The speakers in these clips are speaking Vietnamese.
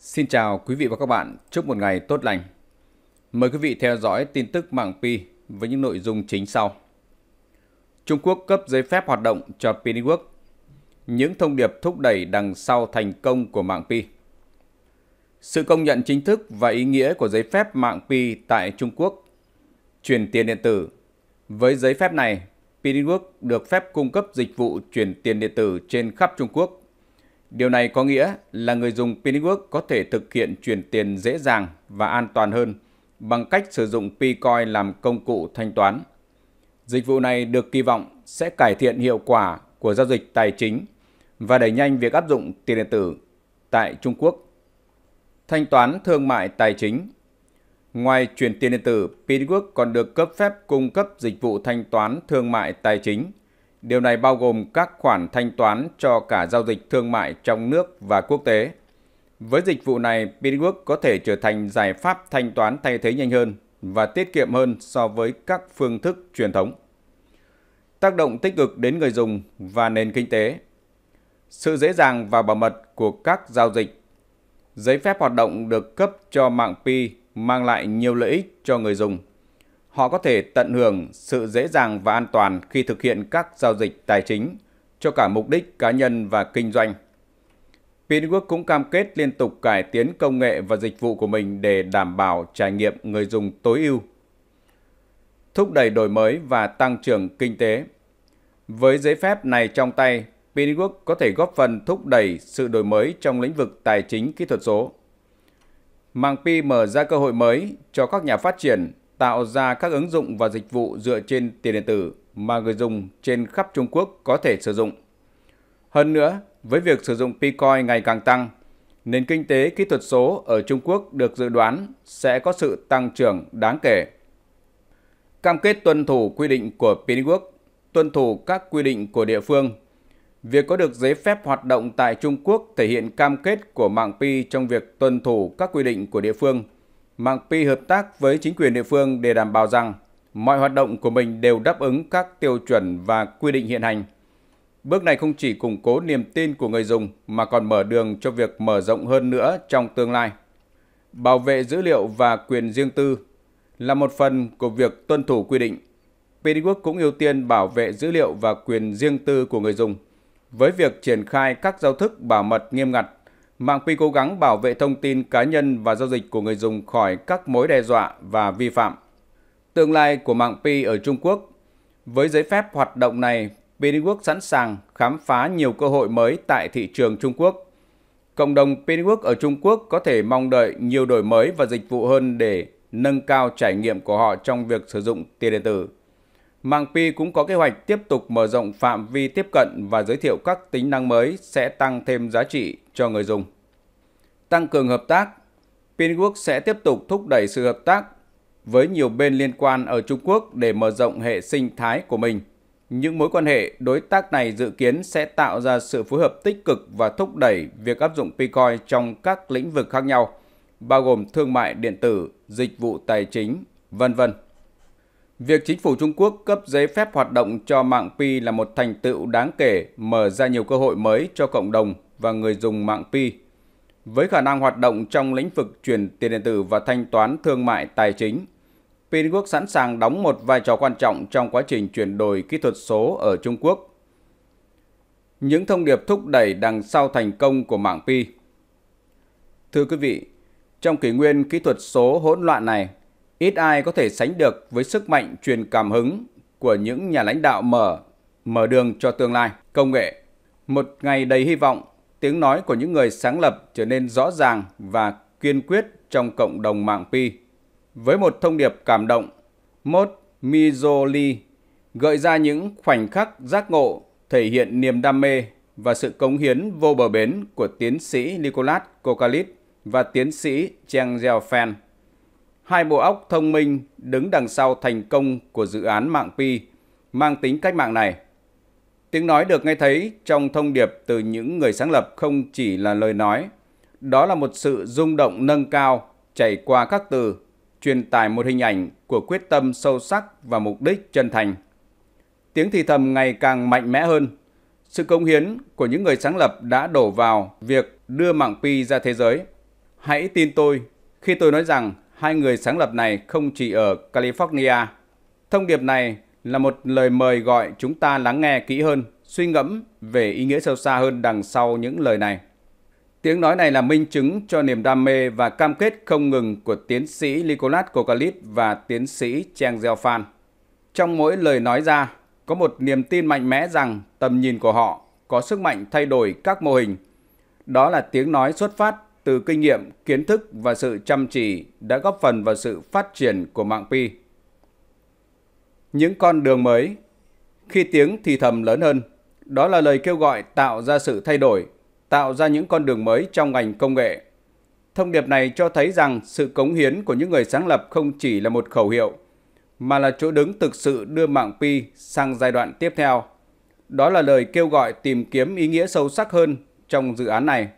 Xin chào quý vị và các bạn, chúc một ngày tốt lành. Mời quý vị theo dõi tin tức mạng Pi với những nội dung chính sau. Trung Quốc cấp giấy phép hoạt động cho Pi Network; Những thông điệp thúc đẩy đằng sau thành công của mạng Pi. Sự công nhận chính thức và ý nghĩa của giấy phép mạng Pi tại Trung Quốc. Chuyển tiền điện tử. Với giấy phép này, Pi Network được phép cung cấp dịch vụ chuyển tiền điện tử trên khắp Trung Quốc Điều này có nghĩa là người dùng Pinwork có thể thực hiện chuyển tiền dễ dàng và an toàn hơn bằng cách sử dụng Pcoin làm công cụ thanh toán. Dịch vụ này được kỳ vọng sẽ cải thiện hiệu quả của giao dịch tài chính và đẩy nhanh việc áp dụng tiền điện tử tại Trung Quốc. Thanh toán thương mại tài chính Ngoài chuyển tiền điện tử, Pinwork còn được cấp phép cung cấp dịch vụ thanh toán thương mại tài chính Điều này bao gồm các khoản thanh toán cho cả giao dịch thương mại trong nước và quốc tế. Với dịch vụ này, Pinwork có thể trở thành giải pháp thanh toán thay thế nhanh hơn và tiết kiệm hơn so với các phương thức truyền thống. Tác động tích cực đến người dùng và nền kinh tế. Sự dễ dàng và bảo mật của các giao dịch. Giấy phép hoạt động được cấp cho mạng Pi mang lại nhiều lợi ích cho người dùng Họ có thể tận hưởng sự dễ dàng và an toàn khi thực hiện các giao dịch tài chính cho cả mục đích cá nhân và kinh doanh. Pinwork cũng cam kết liên tục cải tiến công nghệ và dịch vụ của mình để đảm bảo trải nghiệm người dùng tối ưu. Thúc đẩy đổi mới và tăng trưởng kinh tế. Với giấy phép này trong tay, Pinwork có thể góp phần thúc đẩy sự đổi mới trong lĩnh vực tài chính kỹ thuật số. Mang Pi mở ra cơ hội mới cho các nhà phát triển tạo ra các ứng dụng và dịch vụ dựa trên tiền điện tử mà người dùng trên khắp Trung Quốc có thể sử dụng. Hơn nữa, với việc sử dụng Bitcoin ngày càng tăng, nền kinh tế kỹ thuật số ở Trung Quốc được dự đoán sẽ có sự tăng trưởng đáng kể. Cam kết tuân thủ quy định của Pinwork, tuân thủ các quy định của địa phương. Việc có được giấy phép hoạt động tại Trung Quốc thể hiện cam kết của mạng Pi trong việc tuân thủ các quy định của địa phương – Mạng Pi hợp tác với chính quyền địa phương để đảm bảo rằng mọi hoạt động của mình đều đáp ứng các tiêu chuẩn và quy định hiện hành. Bước này không chỉ củng cố niềm tin của người dùng mà còn mở đường cho việc mở rộng hơn nữa trong tương lai. Bảo vệ dữ liệu và quyền riêng tư là một phần của việc tuân thủ quy định. PDWorks cũng ưu tiên bảo vệ dữ liệu và quyền riêng tư của người dùng với việc triển khai các giao thức bảo mật nghiêm ngặt mạng Pi cố gắng bảo vệ thông tin cá nhân và giao dịch của người dùng khỏi các mối đe dọa và vi phạm. Tương lai của mạng Pi ở Trung Quốc Với giấy phép hoạt động này, Pi Network sẵn sàng khám phá nhiều cơ hội mới tại thị trường Trung Quốc. Cộng đồng Pi Network ở Trung Quốc có thể mong đợi nhiều đổi mới và dịch vụ hơn để nâng cao trải nghiệm của họ trong việc sử dụng tiền điện tử. Mạng Pi cũng có kế hoạch tiếp tục mở rộng phạm vi tiếp cận và giới thiệu các tính năng mới sẽ tăng thêm giá trị cho người dùng. Tăng cường hợp tác, Pinwork sẽ tiếp tục thúc đẩy sự hợp tác với nhiều bên liên quan ở Trung Quốc để mở rộng hệ sinh thái của mình. Những mối quan hệ đối tác này dự kiến sẽ tạo ra sự phối hợp tích cực và thúc đẩy việc áp dụng Picoin trong các lĩnh vực khác nhau, bao gồm thương mại điện tử, dịch vụ tài chính, vân vân. Việc chính phủ Trung Quốc cấp giấy phép hoạt động cho mạng Pi là một thành tựu đáng kể, mở ra nhiều cơ hội mới cho cộng đồng và người dùng mạng Pi. Với khả năng hoạt động trong lĩnh vực chuyển tiền điện tử và thanh toán thương mại tài chính, Quốc sẵn sàng đóng một vai trò quan trọng trong quá trình chuyển đổi kỹ thuật số ở Trung Quốc. Những thông điệp thúc đẩy đằng sau thành công của mạng Pi Thưa quý vị, trong kỷ nguyên kỹ thuật số hỗn loạn này, ít ai có thể sánh được với sức mạnh truyền cảm hứng của những nhà lãnh đạo mở mở đường cho tương lai, công nghệ. Một ngày đầy hy vọng, tiếng nói của những người sáng lập trở nên rõ ràng và kiên quyết trong cộng đồng mạng Pi. Với một thông điệp cảm động, Mốt Mizoli gợi ra những khoảnh khắc giác ngộ thể hiện niềm đam mê và sự cống hiến vô bờ bến của tiến sĩ Nicolas Kokalit và tiến sĩ Cheng Zhao Fan hai bộ óc thông minh đứng đằng sau thành công của dự án mạng Pi mang tính cách mạng này. Tiếng nói được nghe thấy trong thông điệp từ những người sáng lập không chỉ là lời nói, đó là một sự rung động nâng cao chảy qua các từ, truyền tải một hình ảnh của quyết tâm sâu sắc và mục đích chân thành. Tiếng thì thầm ngày càng mạnh mẽ hơn. Sự cống hiến của những người sáng lập đã đổ vào việc đưa mạng Pi ra thế giới. Hãy tin tôi khi tôi nói rằng hai người sáng lập này không chỉ ở California. Thông điệp này là một lời mời gọi chúng ta lắng nghe kỹ hơn, suy ngẫm về ý nghĩa sâu xa hơn đằng sau những lời này. Tiếng nói này là minh chứng cho niềm đam mê và cam kết không ngừng của tiến sĩ Nicolas Kokalit và tiến sĩ Cheng Zeofan. Trong mỗi lời nói ra, có một niềm tin mạnh mẽ rằng tầm nhìn của họ có sức mạnh thay đổi các mô hình. Đó là tiếng nói xuất phát từ kinh nghiệm, kiến thức và sự chăm chỉ đã góp phần vào sự phát triển của mạng Pi. Những con đường mới Khi tiếng thì thầm lớn hơn, đó là lời kêu gọi tạo ra sự thay đổi, tạo ra những con đường mới trong ngành công nghệ. Thông điệp này cho thấy rằng sự cống hiến của những người sáng lập không chỉ là một khẩu hiệu, mà là chỗ đứng thực sự đưa mạng Pi sang giai đoạn tiếp theo. Đó là lời kêu gọi tìm kiếm ý nghĩa sâu sắc hơn trong dự án này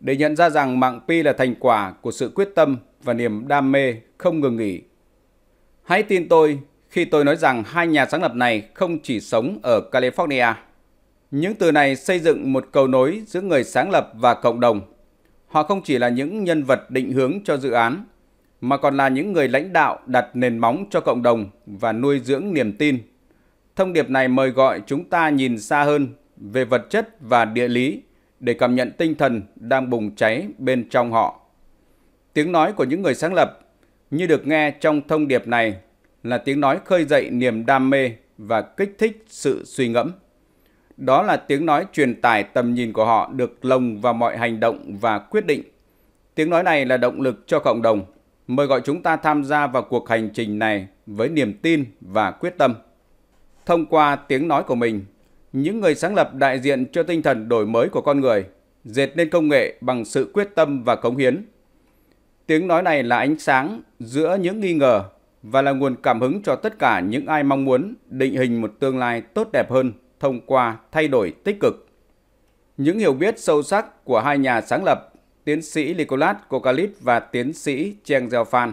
để nhận ra rằng mạng Pi là thành quả của sự quyết tâm và niềm đam mê không ngừng nghỉ. Hãy tin tôi khi tôi nói rằng hai nhà sáng lập này không chỉ sống ở California. Những từ này xây dựng một cầu nối giữa người sáng lập và cộng đồng. Họ không chỉ là những nhân vật định hướng cho dự án, mà còn là những người lãnh đạo đặt nền móng cho cộng đồng và nuôi dưỡng niềm tin. Thông điệp này mời gọi chúng ta nhìn xa hơn về vật chất và địa lý để cảm nhận tinh thần đang bùng cháy bên trong họ. Tiếng nói của những người sáng lập như được nghe trong thông điệp này là tiếng nói khơi dậy niềm đam mê và kích thích sự suy ngẫm. Đó là tiếng nói truyền tải tầm nhìn của họ được lồng vào mọi hành động và quyết định. Tiếng nói này là động lực cho cộng đồng, mời gọi chúng ta tham gia vào cuộc hành trình này với niềm tin và quyết tâm. Thông qua tiếng nói của mình, những người sáng lập đại diện cho tinh thần đổi mới của con người, dệt nên công nghệ bằng sự quyết tâm và cống hiến. Tiếng nói này là ánh sáng giữa những nghi ngờ và là nguồn cảm hứng cho tất cả những ai mong muốn định hình một tương lai tốt đẹp hơn thông qua thay đổi tích cực. Những hiểu biết sâu sắc của hai nhà sáng lập, tiến sĩ Nicolas Kokalit và tiến sĩ Cheng Fan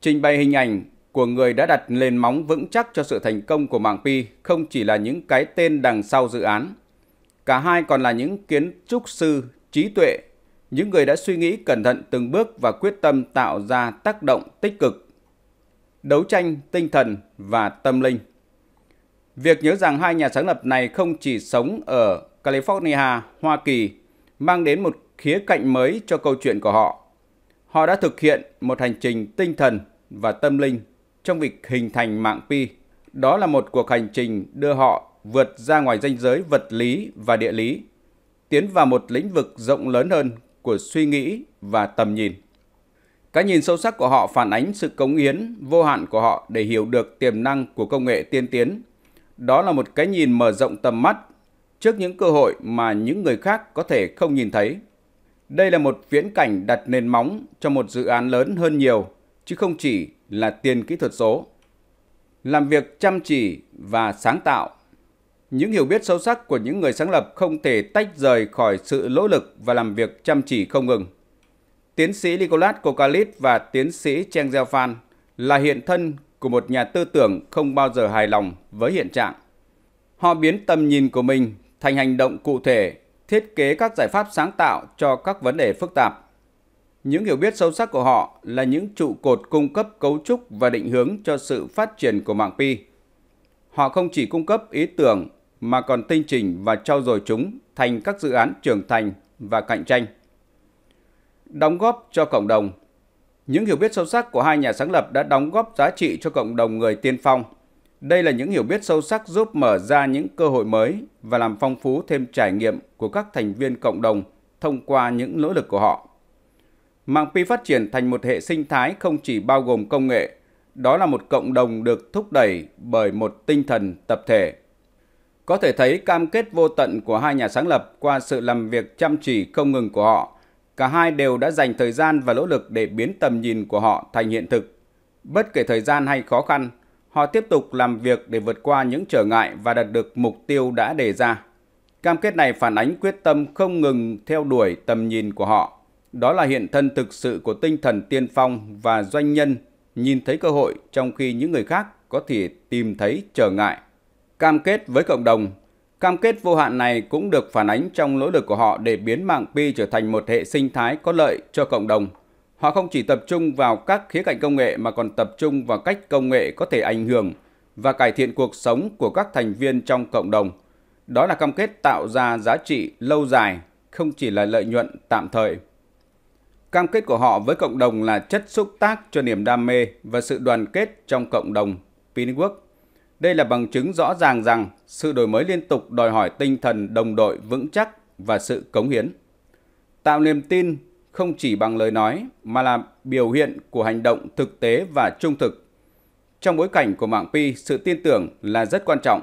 trình bày hình ảnh của người đã đặt nền móng vững chắc cho sự thành công của mạng Pi không chỉ là những cái tên đằng sau dự án. Cả hai còn là những kiến trúc sư, trí tuệ, những người đã suy nghĩ cẩn thận từng bước và quyết tâm tạo ra tác động tích cực, đấu tranh tinh thần và tâm linh. Việc nhớ rằng hai nhà sáng lập này không chỉ sống ở California, Hoa Kỳ, mang đến một khía cạnh mới cho câu chuyện của họ. Họ đã thực hiện một hành trình tinh thần và tâm linh trong việc hình thành mạng Pi. Đó là một cuộc hành trình đưa họ vượt ra ngoài ranh giới vật lý và địa lý, tiến vào một lĩnh vực rộng lớn hơn của suy nghĩ và tầm nhìn. Cái nhìn sâu sắc của họ phản ánh sự cống hiến vô hạn của họ để hiểu được tiềm năng của công nghệ tiên tiến. Đó là một cái nhìn mở rộng tầm mắt trước những cơ hội mà những người khác có thể không nhìn thấy. Đây là một viễn cảnh đặt nền móng cho một dự án lớn hơn nhiều, chứ không chỉ là tiền kỹ thuật số. Làm việc chăm chỉ và sáng tạo. Những hiểu biết sâu sắc của những người sáng lập không thể tách rời khỏi sự nỗ lực và làm việc chăm chỉ không ngừng. Tiến sĩ Nicolas Kokalit và tiến sĩ Cheng Zhelfan là hiện thân của một nhà tư tưởng không bao giờ hài lòng với hiện trạng. Họ biến tầm nhìn của mình thành hành động cụ thể, thiết kế các giải pháp sáng tạo cho các vấn đề phức tạp những hiểu biết sâu sắc của họ là những trụ cột cung cấp cấu trúc và định hướng cho sự phát triển của mạng Pi. Họ không chỉ cung cấp ý tưởng mà còn tinh chỉnh và trau dồi chúng thành các dự án trưởng thành và cạnh tranh. Đóng góp cho cộng đồng Những hiểu biết sâu sắc của hai nhà sáng lập đã đóng góp giá trị cho cộng đồng người tiên phong. Đây là những hiểu biết sâu sắc giúp mở ra những cơ hội mới và làm phong phú thêm trải nghiệm của các thành viên cộng đồng thông qua những nỗ lực của họ. Mạng Pi phát triển thành một hệ sinh thái không chỉ bao gồm công nghệ, đó là một cộng đồng được thúc đẩy bởi một tinh thần tập thể. Có thể thấy cam kết vô tận của hai nhà sáng lập qua sự làm việc chăm chỉ không ngừng của họ. Cả hai đều đã dành thời gian và nỗ lực để biến tầm nhìn của họ thành hiện thực. Bất kể thời gian hay khó khăn, họ tiếp tục làm việc để vượt qua những trở ngại và đạt được mục tiêu đã đề ra. Cam kết này phản ánh quyết tâm không ngừng theo đuổi tầm nhìn của họ đó là hiện thân thực sự của tinh thần tiên phong và doanh nhân nhìn thấy cơ hội trong khi những người khác có thể tìm thấy trở ngại. Cam kết với cộng đồng Cam kết vô hạn này cũng được phản ánh trong nỗ lực của họ để biến mạng Pi trở thành một hệ sinh thái có lợi cho cộng đồng. Họ không chỉ tập trung vào các khía cạnh công nghệ mà còn tập trung vào cách công nghệ có thể ảnh hưởng và cải thiện cuộc sống của các thành viên trong cộng đồng. Đó là cam kết tạo ra giá trị lâu dài, không chỉ là lợi nhuận tạm thời. Cam kết của họ với cộng đồng là chất xúc tác cho niềm đam mê và sự đoàn kết trong cộng đồng Pinwork. Đây là bằng chứng rõ ràng rằng sự đổi mới liên tục đòi hỏi tinh thần đồng đội vững chắc và sự cống hiến. Tạo niềm tin không chỉ bằng lời nói mà là biểu hiện của hành động thực tế và trung thực. Trong bối cảnh của mạng Pi, sự tin tưởng là rất quan trọng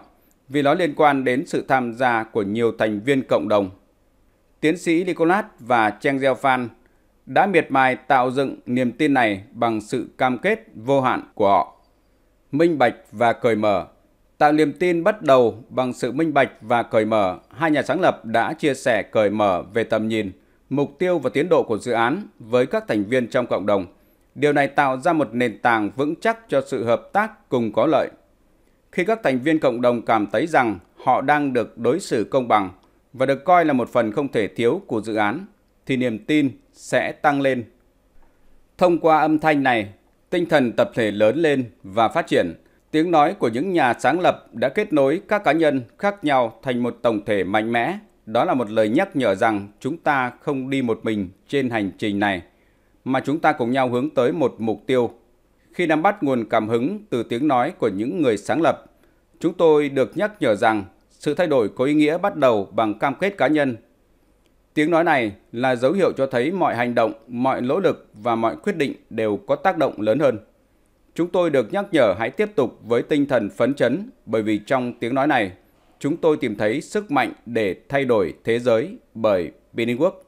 vì nó liên quan đến sự tham gia của nhiều thành viên cộng đồng. Tiến sĩ Nicolas và Cheng Zhao Fan đã miệt mài tạo dựng niềm tin này bằng sự cam kết vô hạn của họ. Minh bạch và cởi mở Tạo niềm tin bắt đầu bằng sự minh bạch và cởi mở, hai nhà sáng lập đã chia sẻ cởi mở về tầm nhìn, mục tiêu và tiến độ của dự án với các thành viên trong cộng đồng. Điều này tạo ra một nền tảng vững chắc cho sự hợp tác cùng có lợi. Khi các thành viên cộng đồng cảm thấy rằng họ đang được đối xử công bằng và được coi là một phần không thể thiếu của dự án, thì niềm tin sẽ tăng lên. Thông qua âm thanh này, tinh thần tập thể lớn lên và phát triển. Tiếng nói của những nhà sáng lập đã kết nối các cá nhân khác nhau thành một tổng thể mạnh mẽ. Đó là một lời nhắc nhở rằng chúng ta không đi một mình trên hành trình này, mà chúng ta cùng nhau hướng tới một mục tiêu. Khi nắm bắt nguồn cảm hứng từ tiếng nói của những người sáng lập, chúng tôi được nhắc nhở rằng sự thay đổi có ý nghĩa bắt đầu bằng cam kết cá nhân Tiếng nói này là dấu hiệu cho thấy mọi hành động, mọi nỗ lực và mọi quyết định đều có tác động lớn hơn. Chúng tôi được nhắc nhở hãy tiếp tục với tinh thần phấn chấn bởi vì trong tiếng nói này, chúng tôi tìm thấy sức mạnh để thay đổi thế giới bởi Beaningwork.